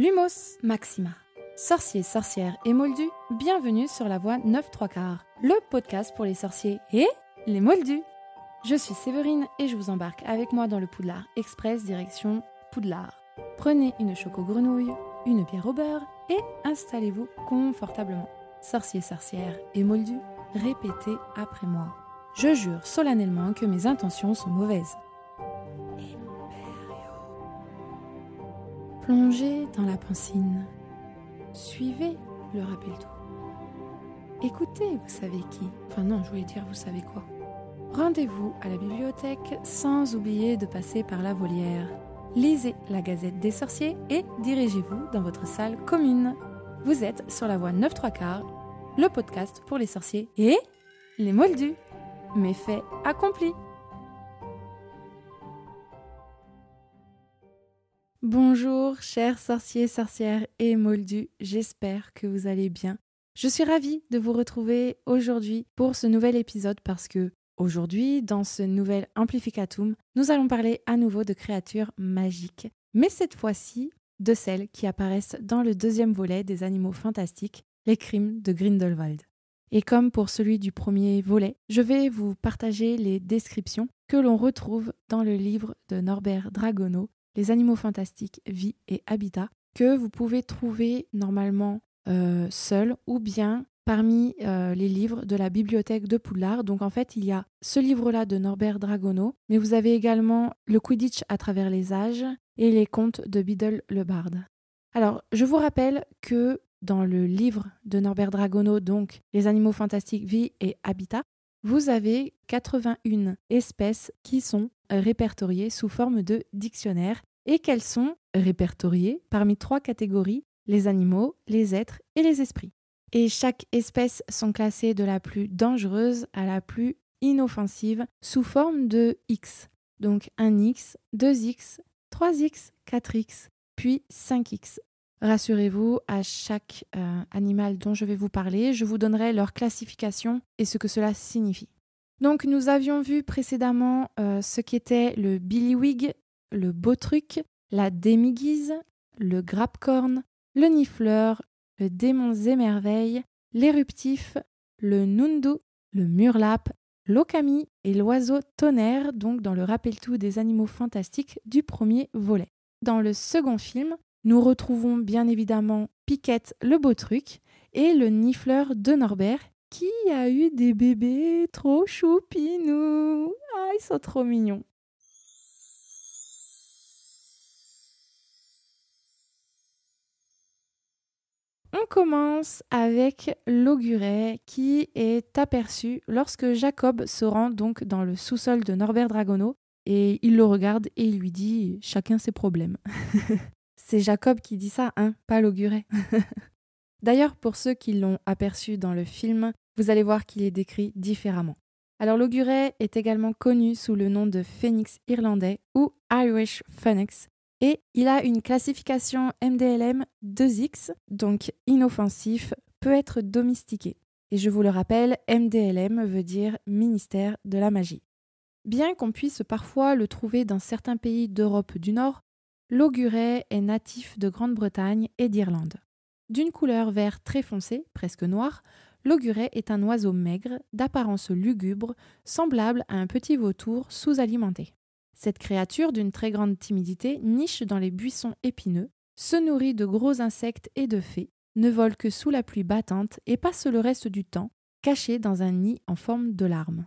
Lumos Maxima. Sorciers, sorcières et moldus, bienvenue sur la voie 9 3 le podcast pour les sorciers et les moldus. Je suis Séverine et je vous embarque avec moi dans le Poudlard Express direction Poudlard. Prenez une choco grenouille, une bière au beurre et installez-vous confortablement. Sorciers, sorcières et moldus, répétez après moi. Je jure solennellement que mes intentions sont mauvaises. plongez dans la pancine. Suivez le rappel tout. Écoutez, vous savez qui. Enfin non, je voulais dire vous savez quoi. Rendez-vous à la bibliothèque sans oublier de passer par la volière. Lisez la Gazette des sorciers et dirigez-vous dans votre salle commune. Vous êtes sur la voie 9 3 quarts, le podcast pour les sorciers et les moldus. faits accompli. Bonjour chers sorciers, sorcières et moldus, j'espère que vous allez bien. Je suis ravie de vous retrouver aujourd'hui pour ce nouvel épisode parce que aujourd'hui, dans ce nouvel Amplificatum, nous allons parler à nouveau de créatures magiques, mais cette fois-ci de celles qui apparaissent dans le deuxième volet des animaux fantastiques, les crimes de Grindelwald. Et comme pour celui du premier volet, je vais vous partager les descriptions que l'on retrouve dans le livre de Norbert Dragono, les Animaux Fantastiques, Vie et Habitat, que vous pouvez trouver normalement euh, seul ou bien parmi euh, les livres de la bibliothèque de Poulard. Donc en fait, il y a ce livre-là de Norbert Dragono, mais vous avez également le Quidditch à travers les âges et les contes de Biddle le Barde. Alors, je vous rappelle que dans le livre de Norbert Dragono, donc Les animaux fantastiques, vie et habitat, vous avez 81 espèces qui sont répertoriées sous forme de dictionnaire et qu'elles sont répertoriées parmi trois catégories, les animaux, les êtres et les esprits. Et chaque espèce sont classées de la plus dangereuse à la plus inoffensive sous forme de X. Donc 1X, 2X, 3X, 4X, puis 5X. Rassurez-vous, à chaque euh, animal dont je vais vous parler, je vous donnerai leur classification et ce que cela signifie. Donc nous avions vu précédemment euh, ce qu'était le billywig, le beau truc, la démiguise, le grapcorn, le nifleur, le démon émerveilles, l'éruptif, le nundu, le murlap, l'okami et l'oiseau tonnerre, donc dans le rappel tout des animaux fantastiques du premier volet. Dans le second film, nous retrouvons bien évidemment Piquette le beau truc et le nifleur de Norbert qui a eu des bébés trop choupinous. Ah, ils sont trop mignons. On commence avec l'auguret qui est aperçu lorsque Jacob se rend donc dans le sous-sol de Norbert Dragono et il le regarde et il lui dit chacun ses problèmes. C'est Jacob qui dit ça, hein, pas l'auguré. D'ailleurs, pour ceux qui l'ont aperçu dans le film, vous allez voir qu'il est décrit différemment. Alors l'auguret est également connu sous le nom de phénix irlandais ou Irish Phoenix et il a une classification MDLM 2X, donc inoffensif, peut être domestiqué. Et je vous le rappelle, MDLM veut dire ministère de la magie. Bien qu'on puisse parfois le trouver dans certains pays d'Europe du Nord, l'auguret est natif de Grande-Bretagne et d'Irlande. D'une couleur vert très foncé, presque noir, l'auguret est un oiseau maigre, d'apparence lugubre, semblable à un petit vautour sous-alimenté. Cette créature d'une très grande timidité niche dans les buissons épineux, se nourrit de gros insectes et de fées, ne vole que sous la pluie battante et passe le reste du temps caché dans un nid en forme de larme.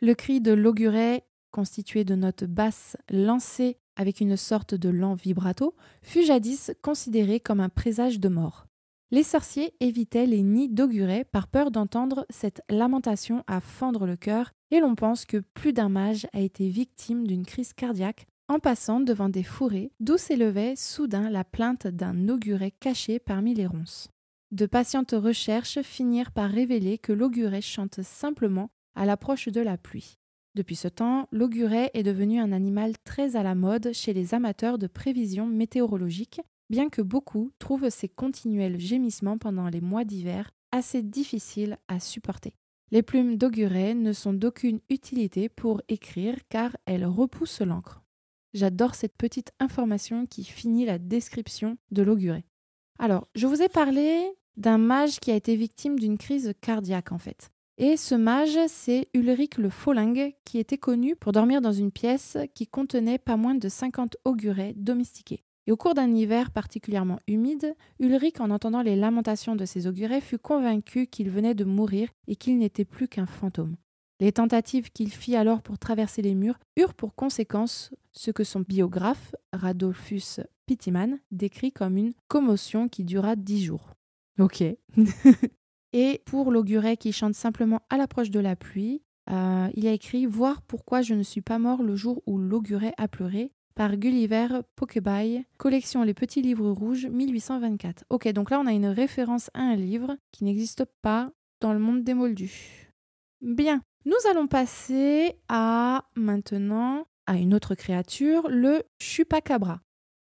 Le cri de l'auguret constitué de notes basses lancées avec une sorte de lent vibrato, fut jadis considérée comme un présage de mort. Les sorciers évitaient les nids d'augurets par peur d'entendre cette lamentation à fendre le cœur, et l'on pense que plus d'un mage a été victime d'une crise cardiaque en passant devant des fourrés d'où s'élevait soudain la plainte d'un auguret caché parmi les ronces. De patientes recherches finirent par révéler que l'auguret chante simplement à l'approche de la pluie. Depuis ce temps, l'auguret est devenu un animal très à la mode chez les amateurs de prévisions météorologiques, bien que beaucoup trouvent ses continuels gémissements pendant les mois d'hiver assez difficiles à supporter. Les plumes d'auguret ne sont d'aucune utilité pour écrire car elles repoussent l'encre. J'adore cette petite information qui finit la description de l'auguret. Alors, je vous ai parlé d'un mage qui a été victime d'une crise cardiaque en fait. Et ce mage, c'est Ulrich le Folling, qui était connu pour dormir dans une pièce qui contenait pas moins de 50 augurets domestiqués. Et au cours d'un hiver particulièrement humide, Ulrich, en entendant les lamentations de ses augurets, fut convaincu qu'il venait de mourir et qu'il n'était plus qu'un fantôme. Les tentatives qu'il fit alors pour traverser les murs eurent pour conséquence ce que son biographe, Radolfus Pittiman, décrit comme une commotion qui dura dix jours. Ok. Et pour l'auguret qui chante simplement à l'approche de la pluie, euh, il a écrit Voir pourquoi je ne suis pas mort le jour où l'auguret a pleuré par Gulliver Pokeby, collection Les Petits Livres Rouges, 1824. Ok, donc là on a une référence à un livre qui n'existe pas dans le monde des moldus. Bien, nous allons passer à maintenant à une autre créature, le chupacabra.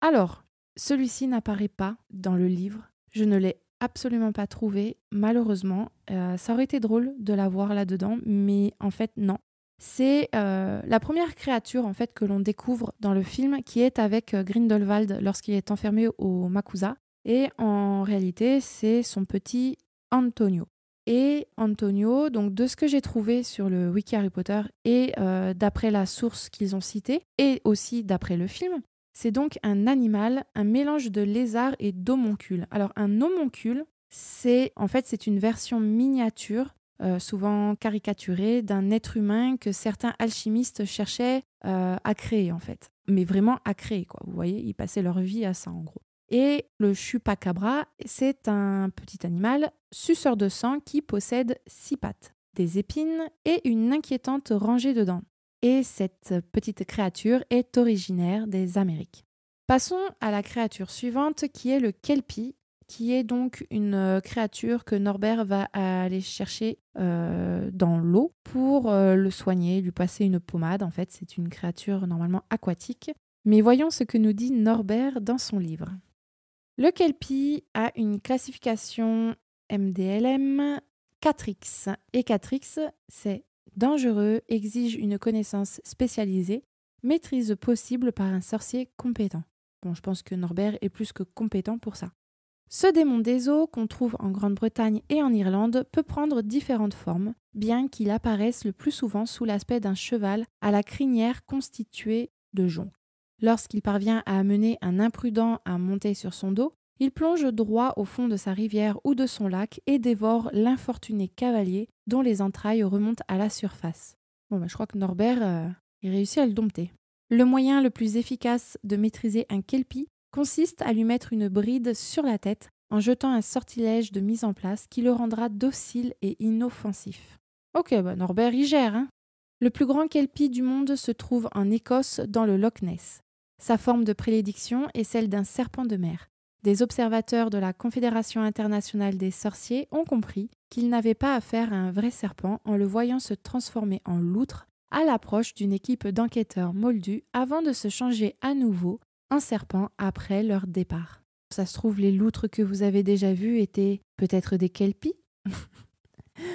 Alors, celui-ci n'apparaît pas dans le livre, je ne l'ai absolument pas trouvé, malheureusement. Euh, ça aurait été drôle de la voir là-dedans, mais en fait, non. C'est euh, la première créature en fait que l'on découvre dans le film qui est avec euh, Grindelwald lorsqu'il est enfermé au Makusa. Et en réalité, c'est son petit Antonio. Et Antonio, donc de ce que j'ai trouvé sur le wiki Harry Potter et d'après la source qu'ils ont citée et aussi d'après le film, c'est donc un animal, un mélange de lézard et d'homoncule. Alors un homoncule, c'est en fait c'est une version miniature, euh, souvent caricaturée, d'un être humain que certains alchimistes cherchaient euh, à créer en fait. Mais vraiment à créer quoi. Vous voyez, ils passaient leur vie à ça en gros. Et le chupacabra, c'est un petit animal suceur de sang qui possède six pattes, des épines et une inquiétante rangée de dents et cette petite créature est originaire des Amériques. Passons à la créature suivante qui est le kelpie, qui est donc une euh, créature que Norbert va aller chercher euh, dans l'eau pour euh, le soigner, lui passer une pommade. En fait, c'est une créature normalement aquatique. Mais voyons ce que nous dit Norbert dans son livre. Le kelpie a une classification MDLM 4X. Et 4X, c'est dangereux exige une connaissance spécialisée, maîtrise possible par un sorcier compétent. Bon, je pense que Norbert est plus que compétent pour ça. Ce démon des eaux qu'on trouve en Grande-Bretagne et en Irlande peut prendre différentes formes, bien qu'il apparaisse le plus souvent sous l'aspect d'un cheval à la crinière constituée de joncs. Lorsqu'il parvient à amener un imprudent à monter sur son dos, il plonge droit au fond de sa rivière ou de son lac et dévore l'infortuné cavalier dont les entrailles remontent à la surface. Bon, bah, je crois que Norbert, euh, réussit à le dompter. Le moyen le plus efficace de maîtriser un kelpie consiste à lui mettre une bride sur la tête en jetant un sortilège de mise en place qui le rendra docile et inoffensif. Ok, bah, Norbert y gère, hein Le plus grand kelpie du monde se trouve en Écosse dans le Loch Ness. Sa forme de prélédiction est celle d'un serpent de mer. Des observateurs de la Confédération internationale des sorciers ont compris qu'ils n'avaient pas affaire à un vrai serpent en le voyant se transformer en loutre à l'approche d'une équipe d'enquêteurs moldus avant de se changer à nouveau en serpent après leur départ. Ça se trouve, les loutres que vous avez déjà vues étaient peut-être des kelpies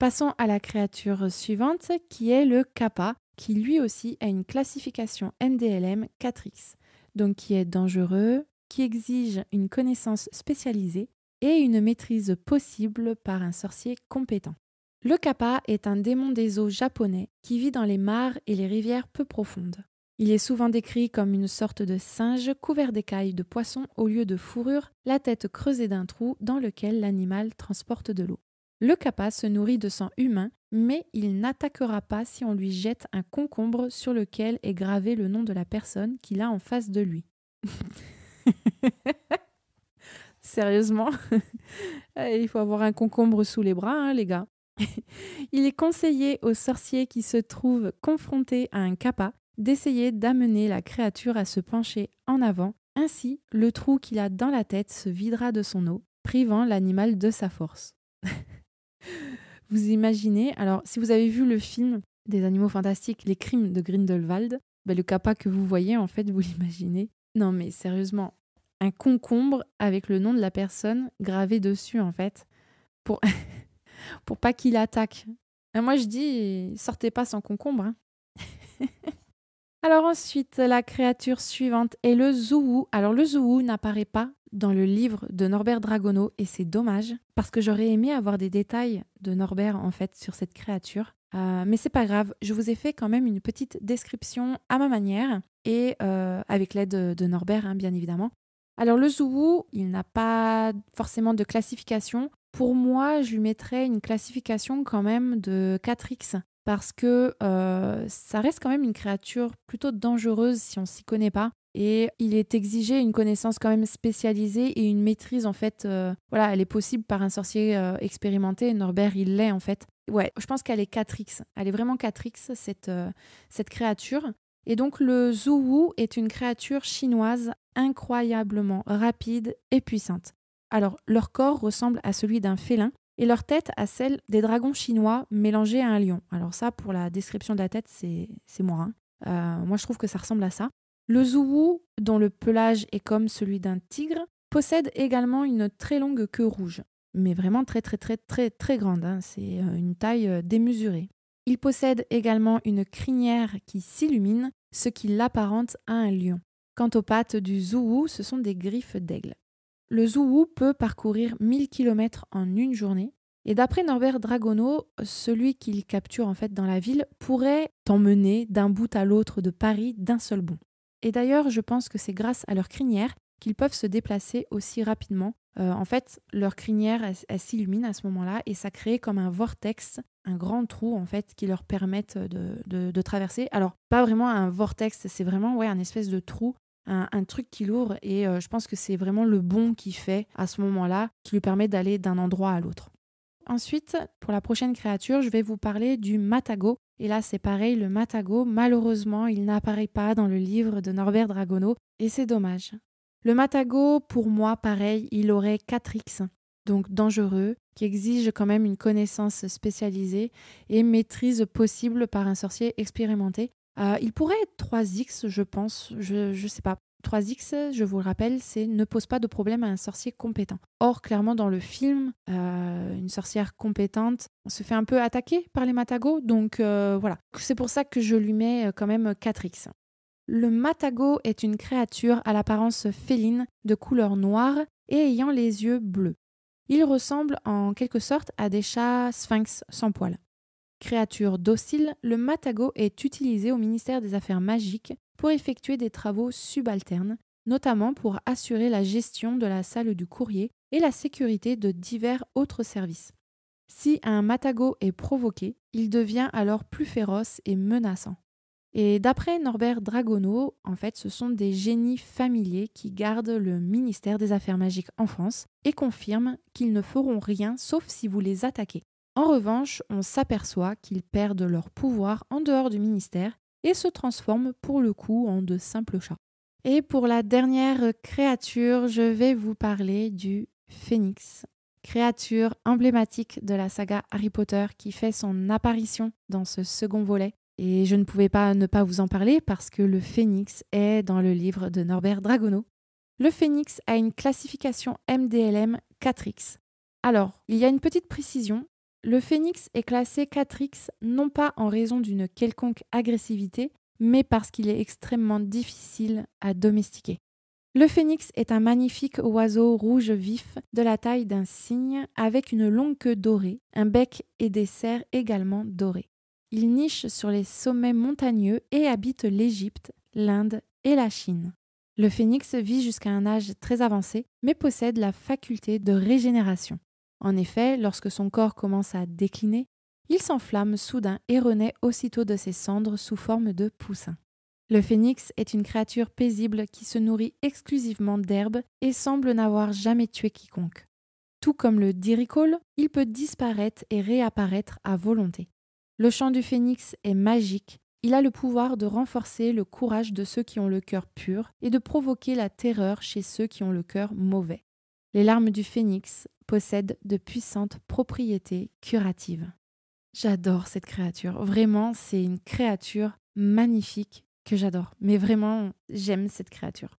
Passons à la créature suivante qui est le kappa, qui lui aussi a une classification MDLM 4X, donc qui est dangereux, qui exige une connaissance spécialisée et une maîtrise possible par un sorcier compétent. Le kappa est un démon des eaux japonais qui vit dans les mares et les rivières peu profondes. Il est souvent décrit comme une sorte de singe couvert d'écailles de poisson au lieu de fourrure, la tête creusée d'un trou dans lequel l'animal transporte de l'eau. Le kappa se nourrit de sang humain, mais il n'attaquera pas si on lui jette un concombre sur lequel est gravé le nom de la personne qu'il a en face de lui. Sérieusement, eh, il faut avoir un concombre sous les bras, hein, les gars. il est conseillé aux sorciers qui se trouvent confrontés à un kappa d'essayer d'amener la créature à se pencher en avant. Ainsi, le trou qu'il a dans la tête se videra de son eau, privant l'animal de sa force. vous imaginez, alors si vous avez vu le film des animaux fantastiques, Les crimes de Grindelwald, ben, le kappa que vous voyez, en fait, vous l'imaginez. Non mais sérieusement, un concombre avec le nom de la personne gravé dessus, en fait, pour, pour pas qu'il attaque. Et moi, je dis, sortez pas sans concombre. Hein. Alors ensuite, la créature suivante est le Zouou. Alors le Zouou n'apparaît pas dans le livre de Norbert Dragono et c'est dommage parce que j'aurais aimé avoir des détails de Norbert en fait sur cette créature. Euh, mais c'est pas grave, je vous ai fait quand même une petite description à ma manière et euh, avec l'aide de, Norbert hein, bien évidemment. Alors le Zouhou, il n'a pas forcément de classification. Pour moi, je lui mettrais une classification quand même de 4X parce que euh, ça reste quand même une créature plutôt dangereuse si on s'y connaît pas. Et il est exigé une connaissance quand même spécialisée et une maîtrise en fait. Euh, voilà, elle est possible par un sorcier euh, expérimenté. Norbert, il l'est en fait. Ouais, je pense qu'elle est 4X. Elle est vraiment 4X cette, cette créature. Et donc le Zouwu est une créature chinoise incroyablement rapide et puissante. Alors, leur corps ressemble à celui d'un félin et leur tête à celle des dragons chinois mélangés à un lion. Alors ça, pour la description de la tête, c'est moi. Hein. Euh, moi, je trouve que ça ressemble à ça. Le zouwu, dont le pelage est comme celui d'un tigre, possède également une très longue queue rouge, mais vraiment très très très très très grande. Hein. C'est euh, une taille euh, démesurée. Il possède également une crinière qui s'illumine, ce qui l'apparente à un lion. Quant aux pattes du zouou, ce sont des griffes d'aigle. Le zouou peut parcourir 1000 km en une journée. Et d'après Norbert Dragono, celui qu'il capture en fait dans la ville pourrait t'emmener d'un bout à l'autre de Paris d'un seul bond. Et d'ailleurs, je pense que c'est grâce à leur crinière qu'ils peuvent se déplacer aussi rapidement. Euh, en fait, leur crinière, s'illumine à ce moment-là et ça crée comme un vortex, un grand trou en fait qui leur permet de, traverser. Alors, pas vraiment un vortex, c'est vraiment ouais, un espèce de trou un, truc qui l'ouvre et euh, je pense que c'est vraiment le bon qu'il fait à ce moment-là qui lui permet d'aller d'un endroit à l'autre. Ensuite, pour la prochaine créature, je vais vous parler du Matago. Et là, c'est pareil, le Matago, malheureusement, il n'apparaît pas dans le livre de Norbert Dragono et c'est dommage. Le Matago, pour moi, pareil, il aurait 4x, donc dangereux, qui exige quand même une connaissance spécialisée et maîtrise possible par un sorcier expérimenté. Euh, il pourrait être 3X, je pense, je ne sais pas. 3X, je vous le rappelle, c'est ne pose pas de problème à un sorcier compétent. Or, clairement, dans le film, euh, une sorcière compétente se fait un peu attaquer par les matagos, donc euh, voilà. C'est pour ça que je lui mets quand même 4X. Le Matago est une créature à l'apparence féline, de couleur noire et ayant les yeux bleus. Il ressemble en quelque sorte à des chats sphinx sans poils. Créature docile, le matago est utilisé au ministère des Affaires magiques pour effectuer des travaux subalternes, notamment pour assurer la gestion de la salle du courrier et la sécurité de divers autres services. Si un matago est provoqué, il devient alors plus féroce et menaçant. Et d'après Norbert Dragono, en fait, ce sont des génies familiers qui gardent le ministère des Affaires magiques en France et confirment qu'ils ne feront rien sauf si vous les attaquez. En revanche, on s'aperçoit qu'ils perdent leur pouvoir en dehors du ministère et se transforment pour le coup en de simples chats. Et pour la dernière créature, je vais vous parler du phénix, créature emblématique de la saga Harry Potter qui fait son apparition dans ce second volet. Et je ne pouvais pas ne pas vous en parler parce que le phénix est dans le livre de Norbert Dragono. Le phénix a une classification MDLM 4X. Alors, il y a une petite précision, le phénix est classé 4X non pas en raison d'une quelconque agressivité, mais parce qu'il est extrêmement difficile à domestiquer. Le phénix est un magnifique oiseau rouge vif de la taille d'un cygne avec une longue queue dorée, un bec et des serres également dorés. Il niche sur les sommets montagneux et habite l'Égypte, l'Inde et la Chine. Le phénix vit jusqu'à un âge très avancé, mais possède la faculté de régénération. En effet, lorsque son corps commence à décliner, il s'enflamme soudain et renaît aussitôt de ses cendres sous forme de poussin. Le phénix est une créature paisible qui se nourrit exclusivement d'herbes et semble n'avoir jamais tué quiconque. Tout comme le diricole, il peut disparaître et réapparaître à volonté. Le chant du phénix est magique, il a le pouvoir de renforcer le courage de ceux qui ont le cœur pur et de provoquer la terreur chez ceux qui ont le cœur mauvais les larmes du phénix possèdent de puissantes propriétés curatives. J'adore cette créature. Vraiment, c'est une créature magnifique que j'adore. Mais vraiment, j'aime cette créature.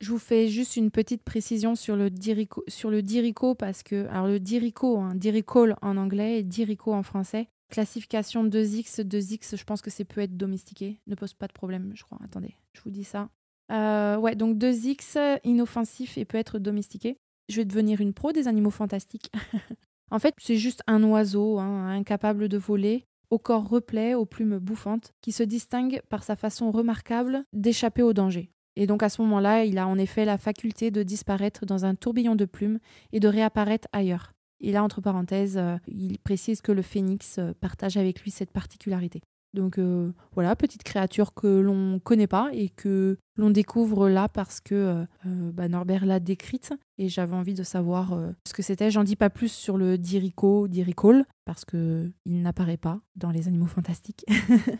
Je vous fais juste une petite précision sur le dirico, sur le dirico parce que alors le dirico, hein, diricole en anglais et dirico en français. Classification 2x, 2x, je pense que c'est peut être domestiqué, ne pose pas de problème, je crois. Attendez, je vous dis ça. Euh, ouais, donc 2x inoffensif et peut être domestiqué je vais devenir une pro des animaux fantastiques. en fait, c'est juste un oiseau, hein, incapable de voler, au corps replet, aux plumes bouffantes, qui se distingue par sa façon remarquable d'échapper au danger. Et donc à ce moment-là, il a en effet la faculté de disparaître dans un tourbillon de plumes et de réapparaître ailleurs. Et là, entre parenthèses, euh, il précise que le phénix euh, partage avec lui cette particularité. Donc euh, voilà, petite créature que l'on connaît pas et que l'on découvre là parce que euh, euh, bah, Norbert l'a décrite et j'avais envie de savoir ce que c'était. J'en dis pas plus sur le Dirico, Diricole parce qu'il il n'apparaît pas dans les animaux fantastiques.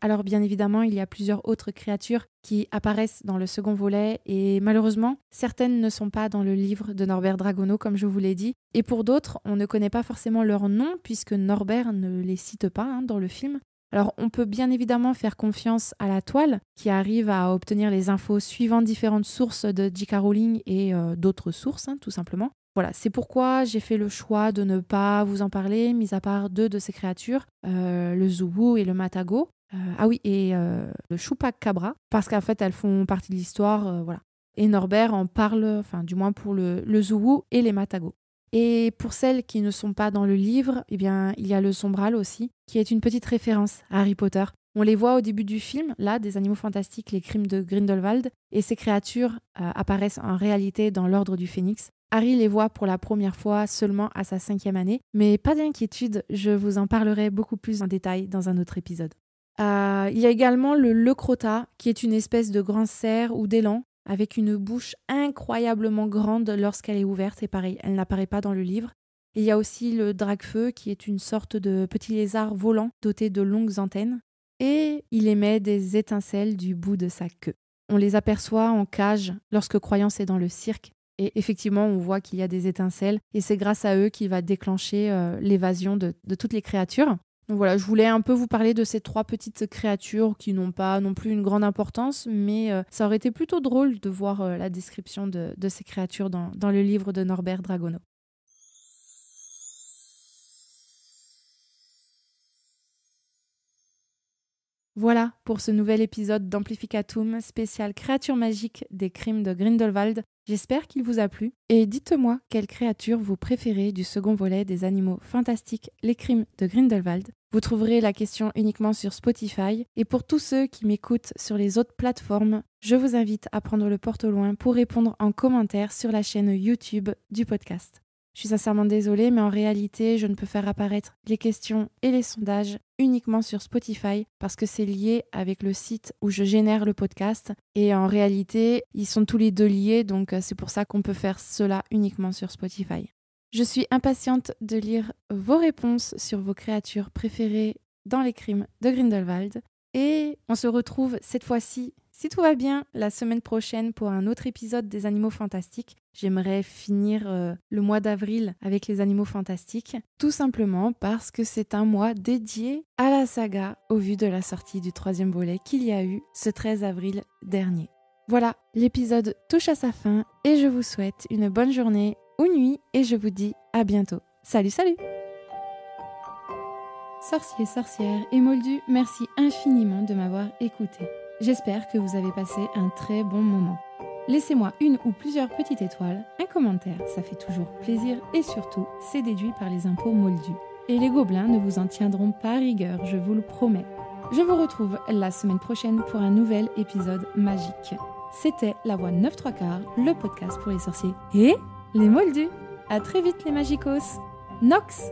Alors bien évidemment, il y a plusieurs autres créatures qui apparaissent dans le second volet et malheureusement, certaines ne sont pas dans le livre de Norbert Dragono comme je vous l'ai dit. Et pour d'autres, on ne connaît pas forcément leur nom puisque Norbert ne les cite pas hein, dans le film. Alors on peut bien évidemment faire confiance à la toile qui arrive à obtenir les infos suivant différentes sources de J.K. Rowling et euh, d'autres sources hein, tout simplement. Voilà, c'est pourquoi j'ai fait le choix de ne pas vous en parler, mis à part deux de ces créatures, euh, le Zuhu et le Matago. Euh, ah oui, et le Chupacabra, parce qu'en fait elles font partie de l'histoire, voilà. Et Norbert en parle, enfin du moins pour le, le et les Matago. Et pour celles qui ne sont pas dans le livre, eh bien, il y a le sombral aussi, qui est une petite référence à Harry Potter. On les voit au début du film, là, des animaux fantastiques, les crimes de Grindelwald, et ces créatures euh, apparaissent en réalité dans l'ordre du phénix. Harry les voit pour la première fois seulement à sa cinquième année, mais pas d'inquiétude, je vous en parlerai beaucoup plus en détail dans un autre épisode. Euh, il y a également le crota qui est une espèce de grand cerf ou d'élan avec une bouche incroyablement grande lorsqu'elle est ouverte, et pareil, elle n'apparaît pas dans le livre. il y a aussi le drague qui est une sorte de petit lézard volant doté de longues antennes, et il émet des étincelles du bout de sa queue. On les aperçoit en cage lorsque Croyance est dans le cirque, et effectivement, on voit qu'il y a des étincelles, et c'est grâce à eux qu'il va déclencher euh, l'évasion de toutes les créatures voilà, je voulais un peu vous parler de ces trois petites créatures qui n'ont pas non plus une grande importance, mais euh, ça aurait été plutôt drôle de voir euh, la description de, ces créatures dans, le livre de Norbert Dragono. Voilà pour ce nouvel épisode d'Amplificatum spécial créature magique des crimes de Grindelwald. J'espère qu'il vous a plu et dites-moi quelle créature vous préférez du second volet des animaux fantastiques Les crimes de Grindelwald. Vous trouverez la question uniquement sur Spotify et pour tous ceux qui m'écoutent sur les autres plateformes, je vous invite à prendre le porte loin pour répondre en commentaire sur la chaîne YouTube du podcast. Je suis sincèrement désolée, mais en réalité, je ne peux faire apparaître les questions et les sondages uniquement sur Spotify parce que c'est lié avec le site où je génère le podcast. Et en réalité, ils sont tous les deux liés, donc euh, c'est pour ça qu'on peut faire cela uniquement sur Spotify. Je suis impatiente de lire vos réponses sur vos créatures préférées dans les crimes de Grindelwald. Et on se retrouve cette fois-ci si tout va bien, la semaine prochaine pour un autre épisode des Animaux Fantastiques, j'aimerais finir euh, le mois d'avril avec les Animaux Fantastiques, tout simplement parce que c'est un mois dédié à la saga au vu de la sortie du troisième volet qu'il y a eu ce 13 avril dernier. Voilà, l'épisode touche à sa fin et je vous souhaite une bonne journée ou nuit et je vous dis à bientôt. Salut, salut Sorciers, sorcières et moldus, merci infiniment de m'avoir écouté. J'espère que vous avez passé un très bon moment. Laissez-moi une ou plusieurs petites étoiles, un commentaire, ça fait toujours plaisir et surtout, c'est déduit par les impôts moldus. Et les gobelins ne vous en tiendront pas rigueur, je vous le promets. Je vous retrouve la semaine prochaine pour un nouvel épisode magique. C'était La Voix 9 3 le podcast pour les sorciers et les moldus. À très vite les magicos. Nox